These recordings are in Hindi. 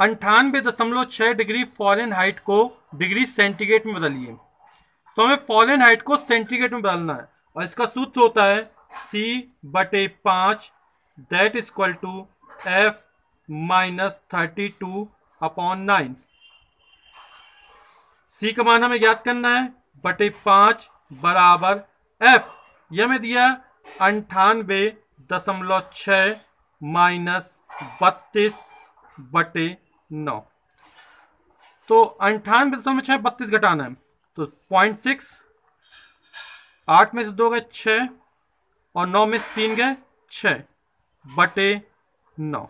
अंठानवे दशमलव छः डिग्री फॉरन हाइट को डिग्री सेंटीग्रेड में बदलिए तो हमें फॉरन हाइट को सेंटीग्रेड में बदलना है और इसका सूत्र होता है सी बटे पाँच that is equal to F minus thirty two upon nine C का मान हमें याद करना है बटे पाँच बराबर एफ यह हमें दिया अंठानवे दशमलव छः माइनस बत्तीस बटे नौ तो अंठानवे दशमलव छ बत्तीस घटाना है तो पॉइंट सिक्स आठ में से दो गए छ और नौ में से तीन गए छ बटे नौ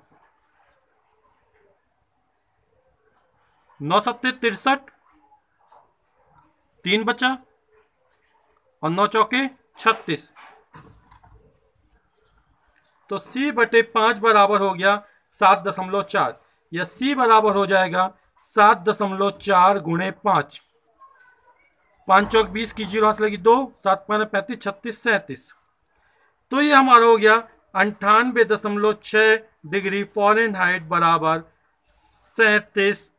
नौ सत्ते तिरसठ तीन बचा और नौ चौके छत्तीस तो सी बटे पांच बराबर हो गया सात दशमलव चार या सी बराबर हो जाएगा सात दशमलव चार गुणे पांच पांच चौक बीस की जीरो हाथ लगी दो सात पाना पैंतीस छत्तीस सैंतीस तो ये हमारा हो गया अंठानवे दशमलव छह डिग्री फॉरन हाइट बराबर सैतीस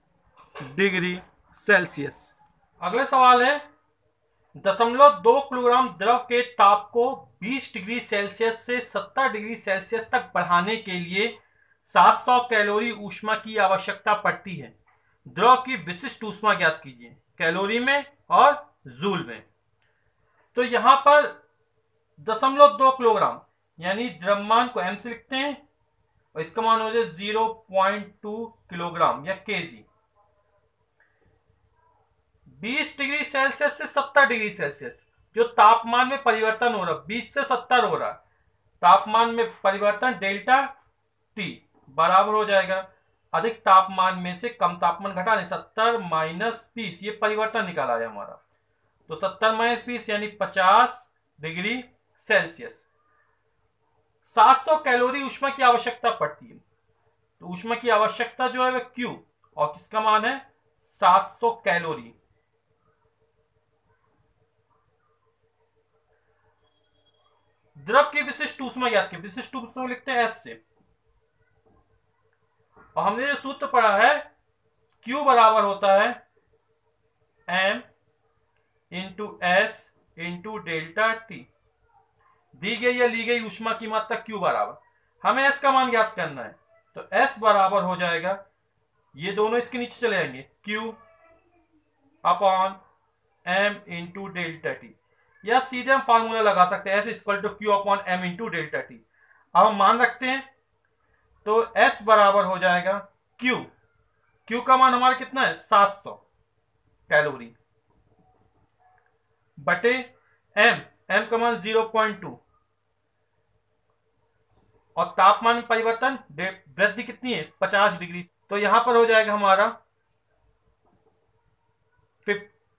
डिग्री सेल्सियस अगले सवाल है दशमलव दो किलोग्राम द्रव के ताप को 20 डिग्री सेल्सियस से 70 डिग्री सेल्सियस तक बढ़ाने के लिए 700 कैलोरी ऊष्मा की आवश्यकता पड़ती है द्रव की विशिष्ट ऊष्मा ज्ञात कीजिए कैलोरी में और जूल में तो यहां पर दशमलव दो किलोग्राम यानी द्रव्यमान को एम से लिखते हैं और इसका मान हो जाए जीरो पॉइंट टू किलोग्राम या के जी बीस डिग्री सेल्सियस से सत्तर डिग्री सेल्सियस जो तापमान में परिवर्तन हो रहा है बीस से सत्तर हो रहा है तापमान में परिवर्तन डेल्टा टी बराबर हो जाएगा अधिक तापमान में से कम तापमान घटाने सत्तर माइनस बीस ये परिवर्तन निकाला है हमारा तो सत्तर माइनस बीस यानी पचास डिग्री सेल्सियस 700 कैलोरी उष्मा की आवश्यकता पड़ती है तो उष्मा की आवश्यकता जो है वह क्यू और किसका मान है 700 कैलोरी द्रव की विशिष्ट उष्मा याद की विशिष्ट उष्मा लिखते हैं एस से और हमने जो सूत्र पढ़ा है Q बराबर होता है M into S into delta T दी गई या ली गई ऊष्मा की मात्रा Q बराबर हमें S का मान ज्ञात करना है तो S बराबर हो जाएगा ये दोनों इसके नीचे चले जाएंगे Q upon M into delta T या सीधे हम फार्मूला लगा सकते हैं S equal to Q upon M into delta T अब हम मान रखते हैं तो एस बराबर हो जाएगा क्यू क्यू का मान हमारा कितना है 700 कैलोरी बटे एम एम का मान 0.2 और तापमान परिवर्तन वृद्धि कितनी है 50 डिग्री तो यहां पर हो जाएगा हमारा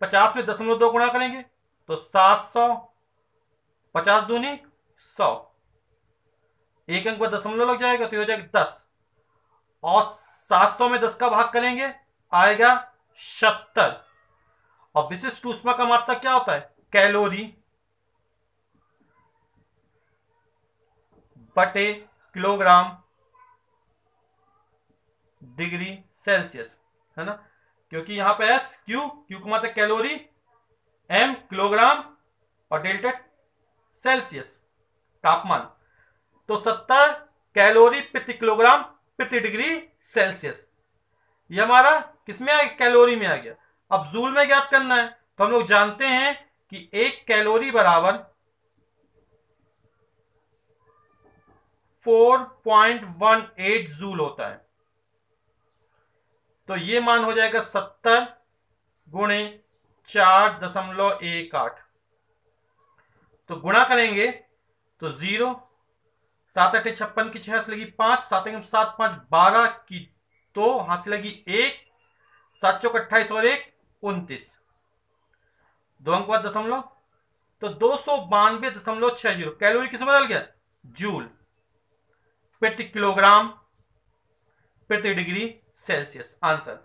पचास में दशमलव दो गुणा करेंगे तो सात सौ पचास दूनी सौ एक अंक पर दशमलव लग जाएगा तो हो जाएगा दस और सात सौ में दस का भाग करेंगे आएगा सत्तर और विशिष्ट ऊष्मा का मात्रा क्या होता है कैलोरी बटे किलोग्राम डिग्री सेल्सियस है ना क्योंकि यहां पे एस क्यू क्यू का मात्रा कैलोरी एम किलोग्राम और डेल्टा सेल्सियस तापमान तो सत्तर कैलोरी प्रति किलोग्राम प्रति डिग्री सेल्सियस ये हमारा किसमें आ गया कैलोरी में आ गया अब जूल में ज्ञात करना है तो हम लोग जानते हैं कि एक कैलोरी बराबर 4.18 जूल होता है तो ये मान हो जाएगा 70 गुणे चार दशमलव एक आठ तो गुणा करेंगे तो जीरो सात अठे छप्पन की छह से लगी पांच सात एक सात पांच बारह की दो तो हाथ लगी एक सात चौक अट्ठाईस और एक उन्तीस दो अंक बाद दशमलव तो दो सौ बानवे दशमलव छह जीरो कैलोरी किसमें बदल गया जूल प्रति किलोग्राम प्रति डिग्री सेल्सियस आंसर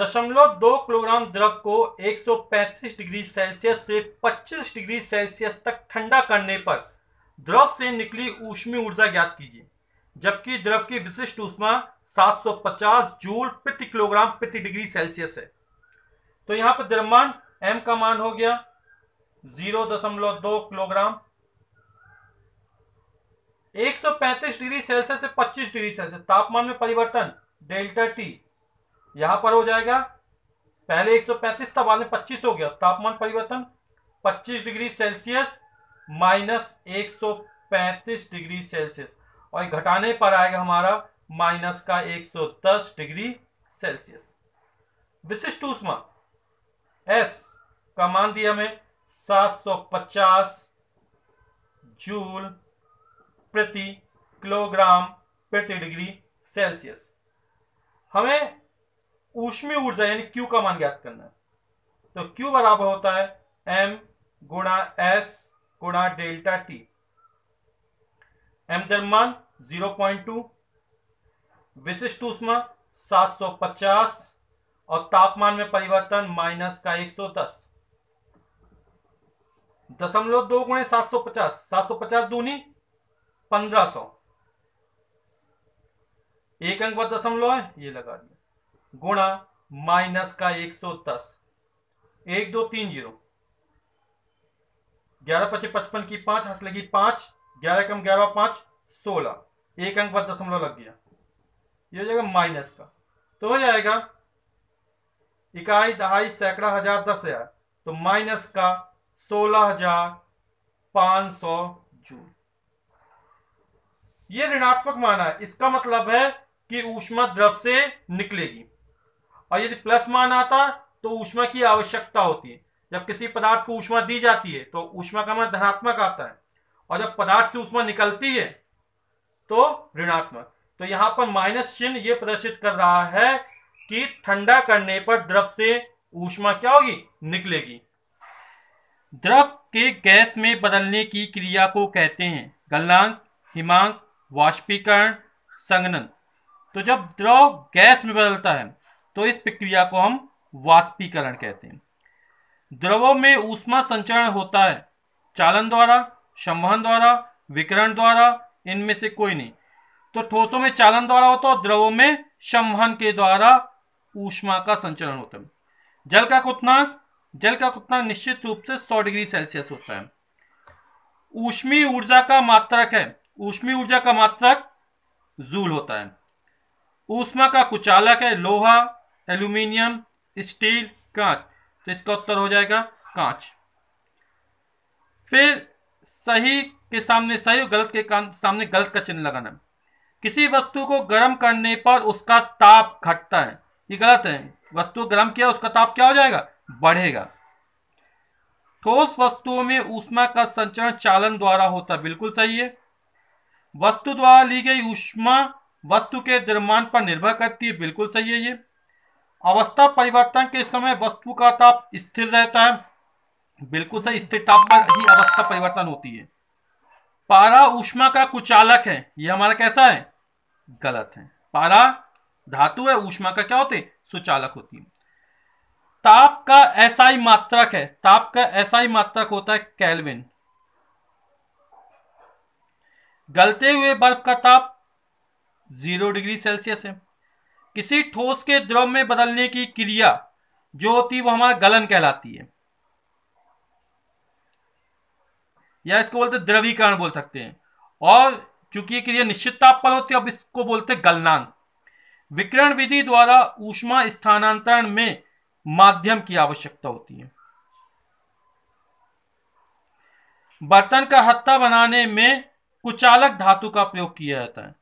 दशमलव दो किलोग्राम द्रव को 135 डिग्री सेल्सियस से 25 डिग्री सेल्सियस तक ठंडा करने पर द्रव से निकली ऊष्मी ऊर्जा ज्ञात कीजिए जबकि द्रव की विशिष्ट ऊष्मा 750 जूल प्रति किलोग्राम प्रति डिग्री सेल्सियस है तो यहां पर द्रव्यमान m का मान हो गया 0.2 किलोग्राम 135 डिग्री सेल्सियस से 25 डिग्री सेल्सियस तापमान में परिवर्तन डेल्टा टी यहां पर हो जाएगा पहले 135 पैंतीस तब आने पच्चीस हो गया तापमान परिवर्तन 25 डिग्री सेल्सियस माइनस एक सौ पैंतीस डिग्री सेल्सियस और घटाने पर आएगा हमारा माइनस का एक सौ दस डिग्री सेल्सियस विशिष्ट ऊष्मा एस का मान दिया हमें सात सौ पचास जूल प्रति किलोग्राम प्रति डिग्री सेल्सियस हमें ऊष्मी ऊर्जा यानी क्यू का मान ज्ञात करना है तो क्यू बराबर होता है एम गुणा एस गुणा delta T M point two विशिष्ट ऊष्मा पचास और तापमान में परिवर्तन माइनस का एक सौ दस दशमलव दो गुणे सात सौ पचास सात सौ पचास दूनी पंद्रह सौ एक अंक पर दशमलव है ये लगा दिया गुणा माइनस का एक सौ दस एक दो तीन जीरो ग्यारह पचे पचपन की पांच हंस लगी पांच ग्यारह कम ग्यारह पांच सोलह एक अंक पर दशमलव लग गया ये हो जाएगा माइनस का तो हो जाएगा इकाई दहाई सैकड़ा हजार दस हजार तो माइनस का सोलह हजार पांच सौ जूल ये ऋणात्मक मान है इसका मतलब है कि ऊष्मा द्रव से निकलेगी और यदि प्लस मान आता तो ऊष्मा की आवश्यकता होती है जब किसी पदार्थ को ऊष्मा दी जाती है तो ऊष्मा का मान धनात्मक आता है और जब पदार्थ से ऊष्मा निकलती है तो ऋणात्मक तो यहां पर माइनस चिन्ह ये प्रदर्शित कर रहा है कि ठंडा करने पर द्रव से ऊष्मा क्या होगी निकलेगी द्रव के गैस में बदलने की क्रिया को कहते हैं गलनांक हिमांक वाष्पीकरण संगनन तो जब द्रव गैस में बदलता है तो इस प्रक्रिया को हम वाष्पीकरण कहते हैं द्रवों में ऊष्मा संचरण होता है चालन द्वारा संवहन द्वारा विकरण द्वारा इनमें से कोई नहीं तो ठोसों में चालन द्वारा होता है और द्रवों में संवहन के द्वारा ऊष्मा का संचरण होता है जल का कुतनाक जल का कुतनाक निश्चित रूप से 100 डिग्री सेल्सियस होता है ऊष्मी ऊर्जा का मात्रक है ऊष्मी ऊर्जा का मात्रक जूल होता है ऊष्मा का कुचालक है लोहा एल्यूमिनियम स्टील कांच तो इसका उत्तर हो जाएगा कांच फिर सही के सामने सही और गलत के सामने गलत का चिन्ह लगाना किसी वस्तु को गर्म करने पर उसका ताप घटता है ये गलत है वस्तु गर्म किया उसका ताप क्या हो जाएगा बढ़ेगा ठोस वस्तुओं में ऊष्मा का संचरण चालन द्वारा होता बिल्कुल सही है वस्तु द्वारा ली गई ऊष्मा वस्तु के द्रव्यमान पर निर्भर करती है बिल्कुल सही है ये अवस्था परिवर्तन के समय वस्तु का ताप स्थिर रहता है बिल्कुल सही स्थिर ताप पर ही अवस्था परिवर्तन होती है पारा ऊष्मा का कुचालक है यह हमारा कैसा है गलत है पारा धातु है ऊष्मा का क्या होते सुचालक होती है ताप का ऐसा ही मात्रक है ताप का ऐसा ही मात्रक होता है कैलविन गलते हुए बर्फ का ताप जीरो डिग्री सेल्सियस है किसी ठोस के द्रव में बदलने की क्रिया जो होती है वो हमारा गलन कहलाती है या इसको बोलते द्रवीकरण बोल सकते हैं और चूंकि क्रिया निश्चित ताप पर होती है अब इसको बोलते गलनांक विकिरण विधि द्वारा ऊष्मा स्थानांतरण में माध्यम की आवश्यकता होती है बर्तन का हत्ता बनाने में कुचालक धातु का प्रयोग किया जाता है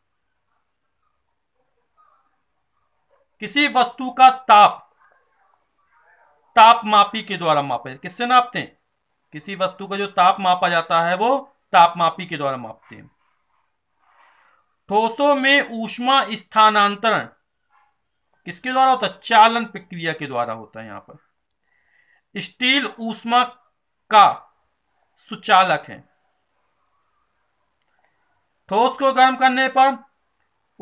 किसी वस्तु का ताप ताप मापी के द्वारा मापा जाता है किससे नापते हैं किसी वस्तु का जो ताप मापा जाता है वो ताप मापी के द्वारा मापते हैं ठोसों में ऊष्मा स्थानांतरण किसके द्वारा होता है चालन प्रक्रिया के द्वारा होता है यहां पर स्टील ऊष्मा का सुचालक है ठोस को गर्म करने पर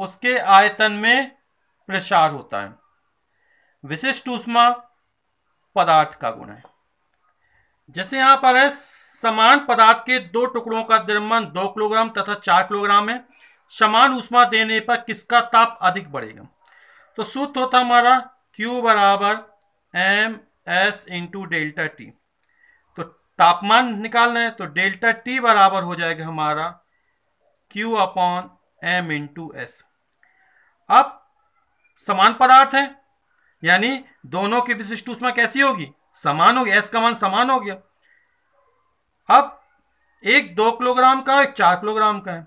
उसके आयतन में प्रसार होता है विशिष्ट ऊष्मा पदार्थ का गुण है जैसे यहां पर है समान पदार्थ के दो टुकड़ों का द्रव्यमान दो किलोग्राम तथा चार किलोग्राम है समान ऊष्मा देने पर किसका ताप अधिक बढ़ेगा तो सूत्र होता हमारा Q बराबर M S into delta T तो तापमान निकालना है तो डेल्टा टी बराबर हो जाएगा हमारा Q upon M into S अब समान पदार्थ है यानी दोनों की विशिष्ट ऊष्मा कैसी होगी समान होगी एस का मान समान हो गया अब एक दो किलोग्राम का एक चार किलोग्राम का है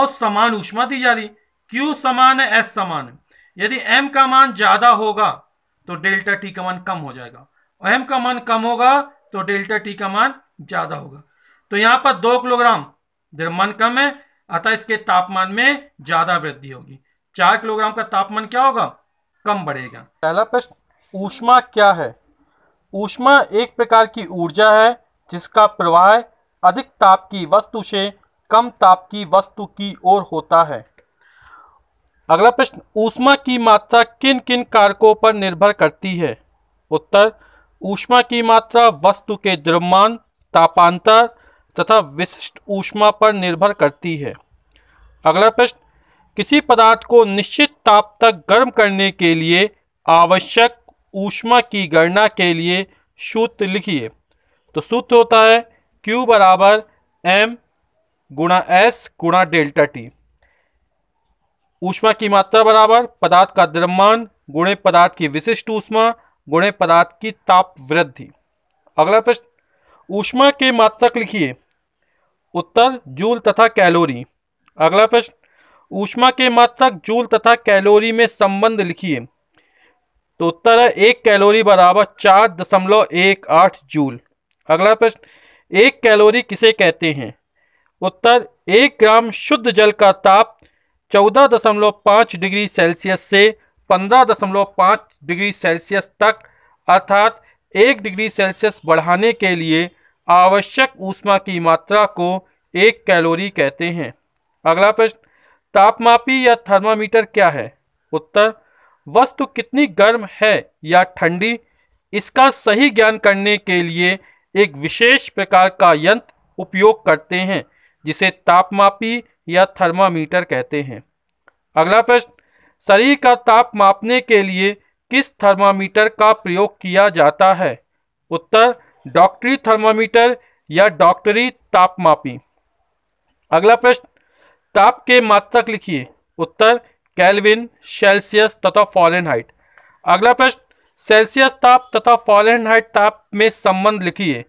और समान उष्मा दी जा रही क्यू समान है एस समान है यदि एम का मान ज्यादा होगा तो डेल्टा टी का मान कम हो जाएगा और एम का मान कम होगा तो डेल्टा टी का मान ज्यादा होगा तो यहां पर दो किलोग्राम मन कम है अतः इसके तापमान में ज्यादा वृद्धि होगी चार किलोग्राम का तापमान क्या होगा कम बढ़ेगा पहला प्रश्न ऊष्मा क्या है ऊष्मा एक प्रकार की ऊर्जा है जिसका प्रवाह अधिक ताप की वस्तु से कम ताप की वस्तु की ओर होता है अगला प्रश्न ऊष्मा की मात्रा किन किन कारकों पर निर्भर करती है उत्तर ऊष्मा की मात्रा वस्तु के द्रव्यमान तापांतर तथा विशिष्ट ऊष्मा पर निर्भर करती है अगला प्रश्न किसी पदार्थ को निश्चित ताप तक गर्म करने के लिए आवश्यक ऊष्मा की गणना के लिए सूत्र लिखिए तो सूत्र होता है Q बराबर एम गुणा एस गुणा डेल्टा टी ऊष्मा की मात्रा बराबर पदार्थ का द्रव्यमान गुणे पदार्थ की विशिष्ट ऊष्मा गुणे पदार्थ की ताप वृद्धि अगला प्रश्न ऊष्मा के मात्रक लिखिए उत्तर जूल तथा कैलोरी अगला प्रश्न ऊष्मा के मात्रक जूल तथा कैलोरी में संबंध लिखिए तो उत्तर है एक कैलोरी बराबर चार दशमलव एक आठ जूल अगला प्रश्न एक कैलोरी किसे कहते हैं उत्तर एक ग्राम शुद्ध जल का ताप चौदह दशमलव पाँच डिग्री सेल्सियस से पंद्रह दशमलव पाँच डिग्री सेल्सियस तक अर्थात एक डिग्री सेल्सियस बढ़ाने के लिए आवश्यक ऊष्मा की मात्रा को एक कैलोरी कहते हैं अगला प्रश्न तापमापी या थर्मामीटर क्या है उत्तर वस्तु कितनी गर्म है या ठंडी इसका सही ज्ञान करने के लिए एक विशेष प्रकार का यंत्र उपयोग करते हैं जिसे तापमापी या थर्मामीटर कहते हैं अगला प्रश्न शरीर का ताप मापने के लिए किस थर्मामीटर का प्रयोग किया जाता है उत्तर डॉक्टरी थर्मामीटर या डॉक्टरी तापमापी अगला प्रश्न ताप के मात्रक लिखिए उत्तर कैलविन सेल्सियस तथा फॉरेनहाइट अगला प्रश्न सेल्सियस ताप तथा फॉरेनहाइट ताप में संबंध लिखिए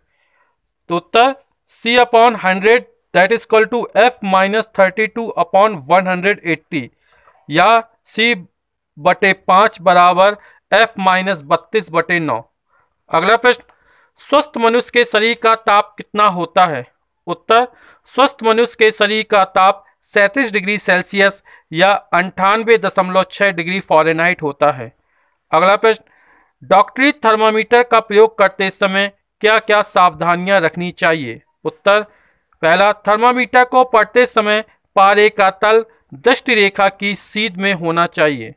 तो उत्तर C upon hundred that is equal to F minus thirty two upon one hundred eighty या सी बटे पाँच बराबर एफ माइनस बत्तीस बटे नौ अगला प्रश्न स्वस्थ मनुष्य के शरीर का ताप कितना होता है उत्तर स्वस्थ मनुष्य के शरीर का ताप सैंतीस डिग्री सेल्सियस या अंठानवे दशमलव छः डिग्री फॉरेनहाइट होता है अगला प्रश्न डॉक्टरी थर्मामीटर का प्रयोग करते समय क्या क्या सावधानियां रखनी चाहिए उत्तर पहला थर्मामीटर को पढ़ते समय पारे का तल दृष्टि रेखा की सीध में होना चाहिए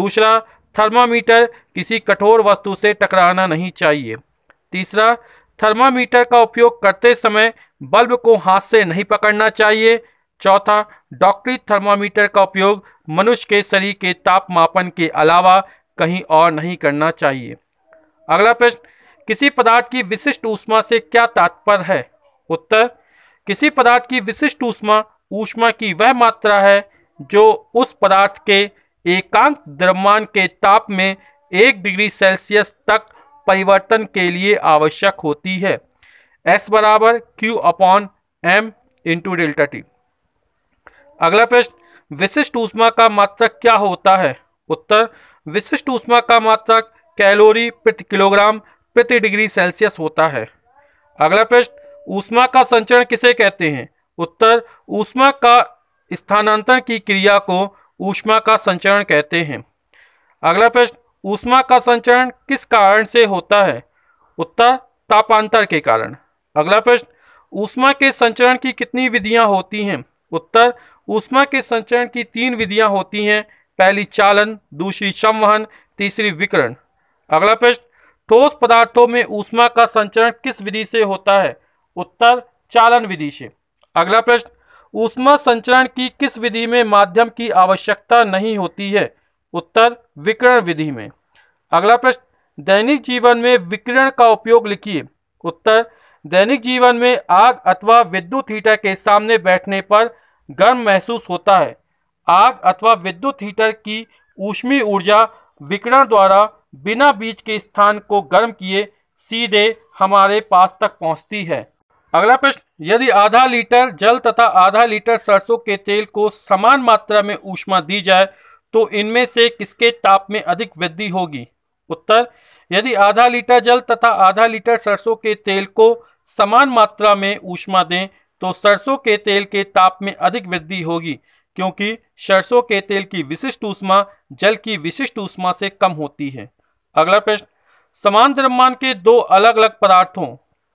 दूसरा थर्मामीटर किसी कठोर वस्तु से टकराना नहीं चाहिए तीसरा थर्मामीटर का उपयोग करते समय बल्ब को हाथ से नहीं पकड़ना चाहिए चौथा डॉक्टरी थर्मामीटर का उपयोग मनुष्य के शरीर के तापमापन के अलावा कहीं और नहीं करना चाहिए अगला प्रश्न किसी पदार्थ की विशिष्ट ऊष्मा से क्या तात्पर्य है उत्तर किसी पदार्थ की विशिष्ट ऊष्मा ऊष्मा की वह मात्रा है जो उस पदार्थ के एकांक द्रव्यमान के ताप में एक डिग्री सेल्सियस तक परिवर्तन के लिए आवश्यक होती है एस बराबर Q upon M into delta T अगला प्रश्न विशिष्ट ऊष्मा का मात्रक क्या होता है उत्तर विशिष्ट ऊष्मा का मात्रक कैलोरी प्रति किलोग्राम प्रति डिग्री सेल्सियस होता है अगला प्रश्न ऊष्मा का संचरण किसे कहते हैं उत्तर ऊष्मा का स्थानांतरण की क्रिया को ऊष्मा का संचरण कहते हैं अगला प्रश्न ऊष्मा का संचरण किस कारण से होता है उत्तर तापांतर के कारण अगला प्रश्न ऊष्मा के संचरण की कितनी विधियां होती हैं उत्तर ऊष्मा के संचरण की तीन विधियां होती हैं पहली चालन दूसरी संवहन तीसरी विकरण अगला प्रश्न ठोस पदार्थों में ऊष्मा का संचरण किस विधि से होता है उत्तर चालन विधि से अगला प्रश्न ऊष्मा संचरण की किस विधि में माध्यम की आवश्यकता नहीं होती है उत्तर विकरण विधि में अगला प्रश्न दैनिक जीवन में विकिरण का उपयोग लिखिए उत्तर दैनिक जीवन में आग अथवा विद्युत हीटर के सामने बैठने पर गर्म महसूस होता है आग अथवा विद्युत हीटर की ऊष्मी ऊर्जा विकिरण द्वारा बिना बीज के स्थान को गर्म किए सीधे हमारे पास तक पहुंचती है अगला प्रश्न यदि आधा लीटर जल तथा आधा लीटर सरसों के तेल को समान मात्रा में ऊष्मा दी जाए तो इनमें से किसके ताप में अधिक वृद्धि होगी उत्तर यदि आधा लीटर जल तथा आधा लीटर सरसों के तेल को समान मात्रा में ऊष्मा दें तो सरसों के तेल के ताप में अधिक वृद्धि होगी क्योंकि सरसों के तेल की विशिष्ट ऊष्मा जल की विशिष्ट ऊष्मा से कम होती है अगला प्रश्न समान द्रव्यमान के दो अलग अलग पदार्थों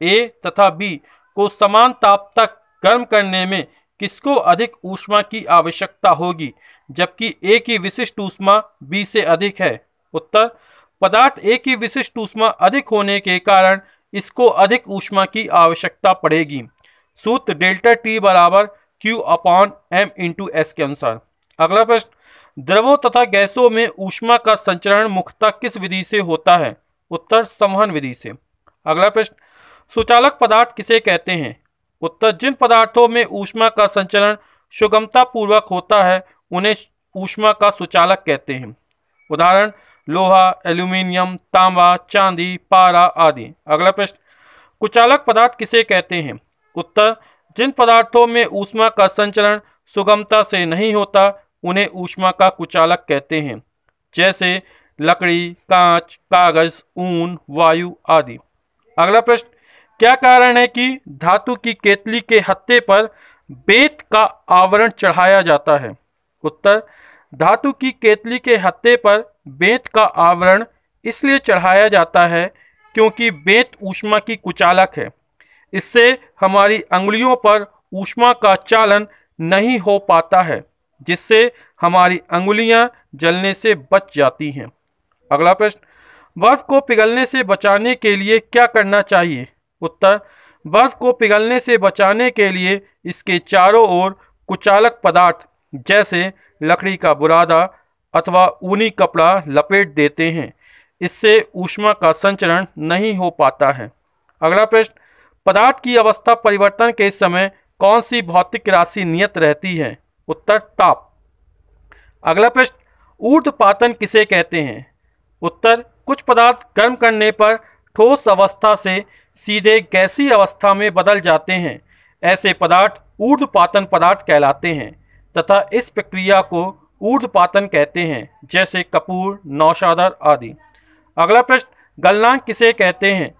ए तथा बी को समान ताप तक गर्म करने में किसको अधिक ऊष्मा की आवश्यकता होगी जबकि ए की विशिष्ट ऊष्मा बी से अधिक है उत्तर पदार्थ ए की विशिष्ट ऊष्मा अधिक होने के कारण इसको अधिक ऊष्मा की आवश्यकता पड़ेगी सूत्र डेल्टा टी बराबर Q upon M into S के अनुसार अगला प्रश्न द्रवों तथा गैसों में ऊष्मा का संचरण मुख्यतः किस विधि से होता है उत्तर संवहन विधि से अगला प्रश्न सुचालक पदार्थ किसे कहते हैं उत्तर जिन पदार्थों में ऊष्मा का संचरण सुगमतापूर्वक होता है उन्हें ऊष्मा का सुचालक कहते हैं उदाहरण लोहा एल्यूमिनियम तांबा चांदी पारा आदि अगला प्रश्न कुचालक पदार्थ किसे कहते हैं उत्तर जिन पदार्थों में ऊष्मा का संचरण सुगमता से नहीं होता उन्हें ऊष्मा का कुचालक कहते हैं जैसे लकड़ी कांच कागज ऊन वायु आदि अगला प्रश्न क्या कारण है कि धातु की केतली के हत्ते पर बेत का आवरण चढ़ाया जाता है उत्तर धातु की केतली के हत्ते पर बेत का आवरण इसलिए चढ़ाया जाता है क्योंकि बेत ऊष्मा की कुचालक है इससे हमारी अंगुलियों पर ऊष्मा का चालन नहीं हो पाता है जिससे हमारी अंगुलियां जलने से बच जाती हैं अगला प्रश्न बर्फ को पिघलने से बचाने के लिए क्या करना चाहिए उत्तर बर्फ को पिघलने से बचाने के लिए इसके चारों ओर कुचालक पदार्थ जैसे लकड़ी का बुरादा अथवा ऊनी कपड़ा लपेट देते हैं इससे ऊष्मा का संचरण नहीं हो पाता है अगला प्रश्न पदार्थ की अवस्था परिवर्तन के समय कौन सी भौतिक राशि नियत रहती है उत्तर ताप अगला प्रश्न पातन किसे कहते हैं उत्तर कुछ पदार्थ गर्म करने पर ठोस अवस्था से सीधे गैसी अवस्था में बदल जाते हैं ऐसे पदार्थ पातन पदार्थ कहलाते हैं तथा इस प्रक्रिया को पातन कहते हैं जैसे कपूर नौशादर आदि अगला प्रश्न गलनांक किसे कहते हैं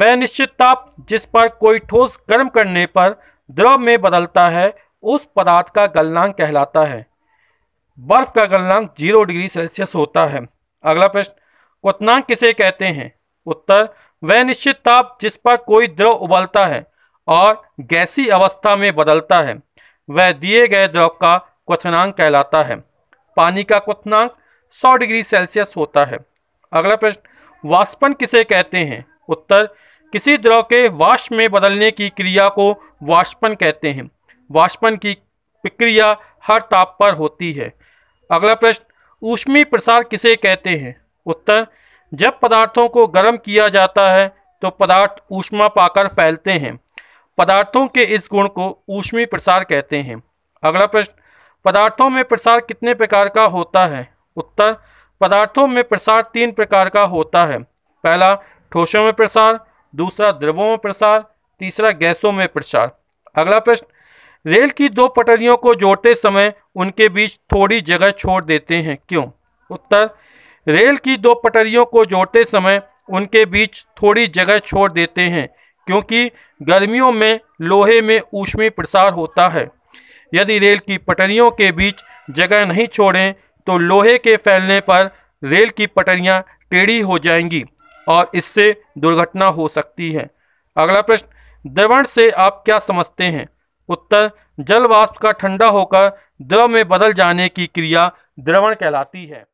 वह निश्चित ताप जिस पर कोई ठोस गर्म करने पर द्रव में बदलता है उस पदार्थ का गलनांक कहलाता है बर्फ का गलनांक जीरो डिग्री सेल्सियस होता है अगला प्रश्न क्वनांक किसे कहते हैं उत्तर वह निश्चित ताप जिस पर कोई द्रव उबलता है और गैसी अवस्था में बदलता है वह दिए गए द्रव का क्वनांक कहलाता है पानी का क्वनांक 100 डिग्री सेल्सियस होता है अगला प्रश्न वाष्पन किसे कहते हैं उत्तर किसी द्रव के वाष्प में बदलने की क्रिया को वाष्पन कहते हैं वाष्पन की प्रक्रिया हर ताप पर होती है अगला प्रश्न ऊष्मी प्रसार किसे कहते हैं उत्तर जब पदार्थों को गर्म किया जाता है तो पदार्थ ऊष्मा पाकर फैलते हैं पदार्थों के इस गुण को ऊष्मी प्रसार कहते हैं अगला प्रश्न पदार्थों में प्रसार कितने प्रकार का होता है उत्तर पदार्थों में प्रसार तीन प्रकार का होता है पहला ठोसों में प्रसार दूसरा द्रवों में प्रसार तीसरा गैसों में प्रसार अगला प्रश्न रेल की दो पटरियों को जोड़ते समय उनके बीच थोड़ी जगह छोड़ देते हैं क्यों उत्तर रेल की दो पटरियों को जोड़ते समय उनके बीच थोड़ी जगह छोड़ देते हैं क्योंकि गर्मियों में लोहे में ऊष्मी प्रसार होता है यदि रेल की पटरियों के बीच जगह नहीं छोड़ें तो लोहे के फैलने पर रेल की पटरियां टेढ़ी हो जाएंगी और इससे दुर्घटना हो सकती है अगला प्रश्न द्रवण से आप क्या समझते हैं उत्तर जल वाष्प का ठंडा होकर द्रव में बदल जाने की क्रिया द्रवण कहलाती है